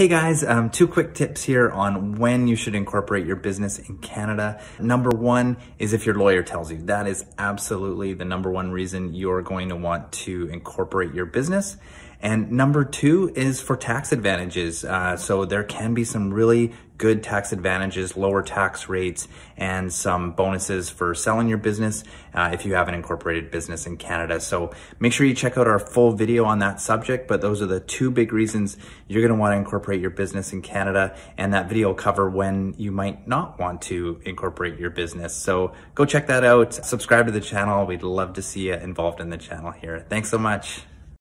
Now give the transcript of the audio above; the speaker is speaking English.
Hey guys, um, two quick tips here on when you should incorporate your business in Canada. Number one is if your lawyer tells you. That is absolutely the number one reason you're going to want to incorporate your business. And number two is for tax advantages. Uh, so there can be some really good tax advantages, lower tax rates, and some bonuses for selling your business uh, if you have an incorporated business in Canada. So make sure you check out our full video on that subject. But those are the two big reasons you're going to want to incorporate incorporate your business in Canada, and that video will cover when you might not want to incorporate your business. So go check that out. Subscribe to the channel. We'd love to see you involved in the channel here. Thanks so much.